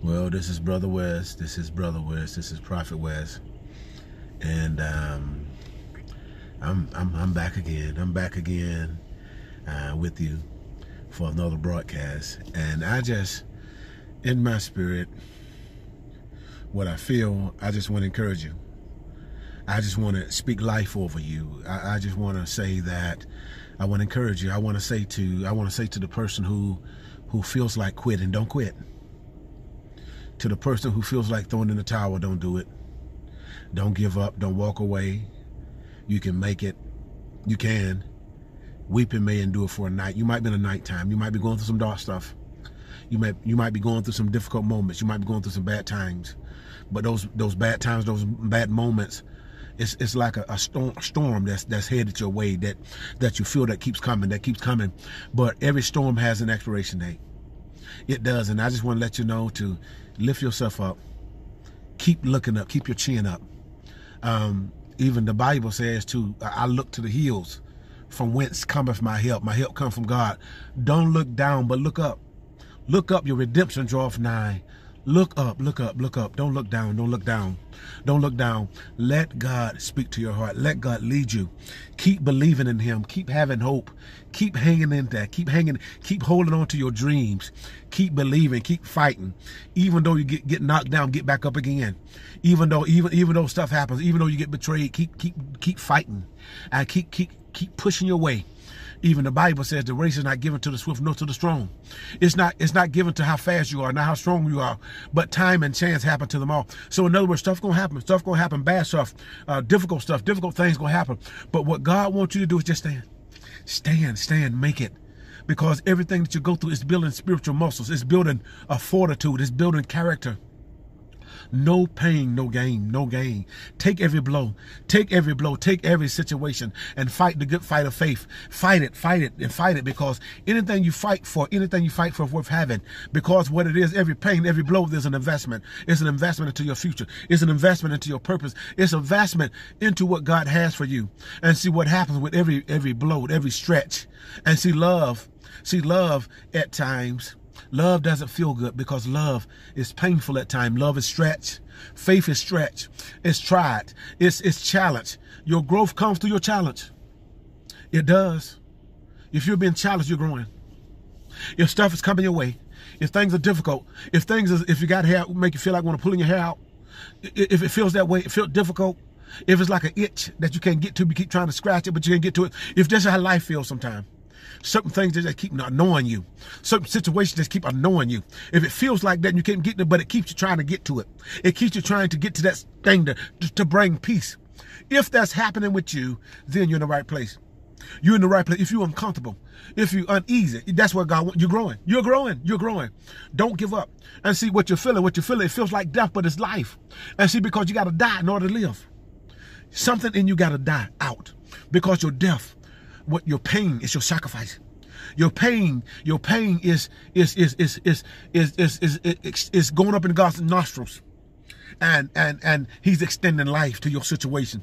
Well, this is Brother West. This is Brother West. This is Prophet West. And um, I'm, I'm, I'm back again. I'm back again uh, with you for another broadcast. And I just, in my spirit, what I feel, I just want to encourage you. I just want to speak life over you. I, I just want to say that I want to encourage you. I want to say to I want to say to the person who who feels like quitting, don't quit to the person who feels like throwing in the towel, don't do it. Don't give up. Don't walk away. You can make it. You can. Weeping may endure for a night. You might be in a nighttime. You might be going through some dark stuff. You might you might be going through some difficult moments. You might be going through some bad times. But those those bad times, those bad moments, it's it's like a, a storm storm that's that's headed your way that that you feel that keeps coming, that keeps coming. But every storm has an expiration date. It does. And I just want to let you know to lift yourself up. Keep looking up. Keep your chin up. Um, even the Bible says to I look to the hills from whence cometh my help. My help come from God. Don't look down, but look up. Look up, your redemption draweth nigh. Look up, look up, look up. Don't look down, don't look down. Don't look down. Let God speak to your heart. Let God lead you. Keep believing in him. Keep having hope. Keep hanging in there. Keep hanging. Keep holding on to your dreams. Keep believing. Keep fighting. Even though you get, get knocked down, get back up again. Even though even even though stuff happens, even though you get betrayed, keep keep keep fighting. And uh, keep keep keep pushing your way. Even the Bible says the race is not given to the swift nor to the strong. It's not it's not given to how fast you are, not how strong you are. But time and chance happen to them all. So in other words, stuff gonna happen. Stuff gonna happen. Bad stuff, uh, difficult stuff, difficult things gonna happen. But what God wants you to do is just stand, stand, stand, make it because everything that you go through is building spiritual muscles, it's building a fortitude, it's building character. No pain, no gain, no gain. Take every blow, take every blow, take every situation and fight the good fight of faith. Fight it, fight it, and fight it because anything you fight for, anything you fight for is worth having. Because what it is, every pain, every blow, there's an investment. It's an investment into your future. It's an investment into your purpose. It's an investment into what God has for you. And see what happens with every every blow, every stretch. And see love. See love at times Love doesn't feel good because love is painful at times. Love is stretched. Faith is stretched. It's tried. It's, it's challenged. Your growth comes through your challenge. It does. If you're being challenged, you're growing. If stuff is coming your way, if things are difficult, if things is, if you got hair make you feel like want to pulling your hair out, if it feels that way, it feels difficult. If it's like an itch that you can't get to, you keep trying to scratch it, but you can't get to it. If that's how life feels sometimes. Certain things that just keep annoying you. Certain situations that keep annoying you. If it feels like that and you can't get there, but it keeps you trying to get to it. It keeps you trying to get to that thing to, to bring peace. If that's happening with you, then you're in the right place. You're in the right place. If you're uncomfortable, if you're uneasy, that's what God wants. You're growing. You're growing. You're growing. Don't give up. And see what you're feeling. What you're feeling, it feels like death, but it's life. And see, because you got to die in order to live. Something in you got to die out because you're deaf what your pain is your sacrifice. Your pain, your pain is is is is is is is is, is, is going up in God's nostrils, and and and He's extending life to your situation.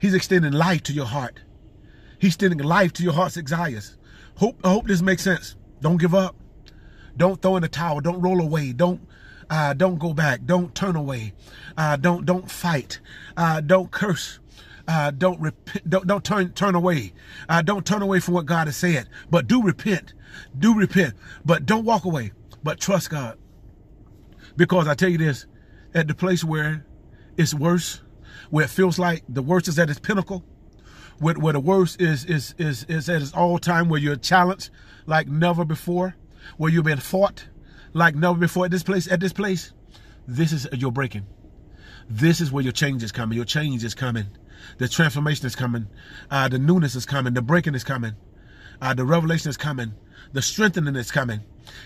He's extending life to your heart. He's extending life to your heart's desires. Hope I hope this makes sense. Don't give up. Don't throw in the towel. Don't roll away. Don't uh, don't go back. Don't turn away. Uh, don't don't fight. Uh, don't curse uh, don't, repent, do don't don't turn turn away. Uh, don't turn away from what God has said, but do repent. Do repent, but don't walk away. But trust God, because I tell you this: at the place where it's worse, where it feels like the worst is at its pinnacle, where, where the worst is is is is at its all time, where you're challenged like never before, where you've been fought like never before at this place. At this place, this is your breaking. This is where your change is coming. Your change is coming. The transformation is coming. Uh, the newness is coming. The breaking is coming. Uh, the revelation is coming. The strengthening is coming.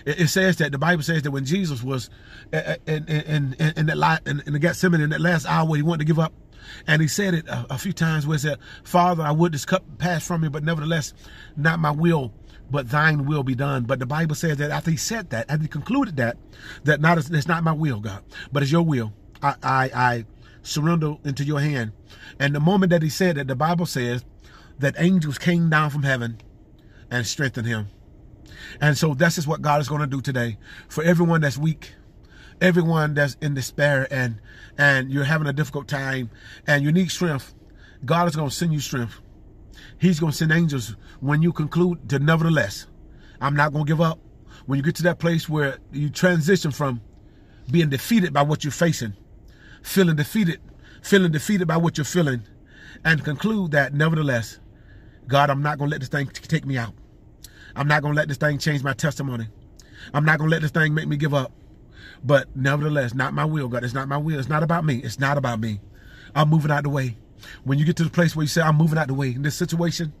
It, it, says that the Bible says that when Jesus was uh, uh, in in in, in in, in the Gethsemane in that last hour, he wanted to give up, and he said it a, a few times where he said, "Father, I would this cup pass from me, but nevertheless, not my will." but thine will be done. But the Bible says that after he said that, after he concluded that, that not it's not my will, God, but it's your will. I I I surrender into your hand. And the moment that he said that, the Bible says that angels came down from heaven and strengthened him. And so this is what God is going to do today for everyone that's weak, everyone that's in despair and and you're having a difficult time and you need strength. God is going to send you strength. He's going to send angels when you conclude to nevertheless, I'm not going to give up. When you get to that place where you transition from being defeated by what you're facing feeling defeated, feeling defeated by what you're feeling, and conclude that nevertheless, God, I'm not going to let this thing take me out. I'm not going to let this thing change my testimony. I'm not going to let this thing make me give up. But nevertheless, not my will, God. It's not my will. It's not about me. It's not about me. I'm moving out the way. When you get to the place where you say, I'm moving out the way in this situation,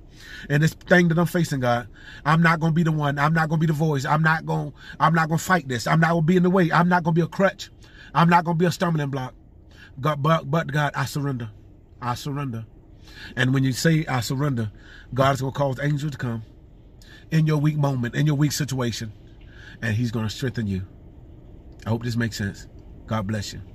and this thing that I'm facing, God, I'm not gonna be the one. I'm not gonna be the voice. I'm not gonna. I'm not gonna fight this. I'm not gonna be in the way. I'm not gonna be a crutch. I'm not gonna be a stumbling block. God, but, but God, I surrender. I surrender. And when you say, I surrender, God is going to cause angels to come in your weak moment, in your weak situation, and He's going to strengthen you. I hope this makes sense. God bless you.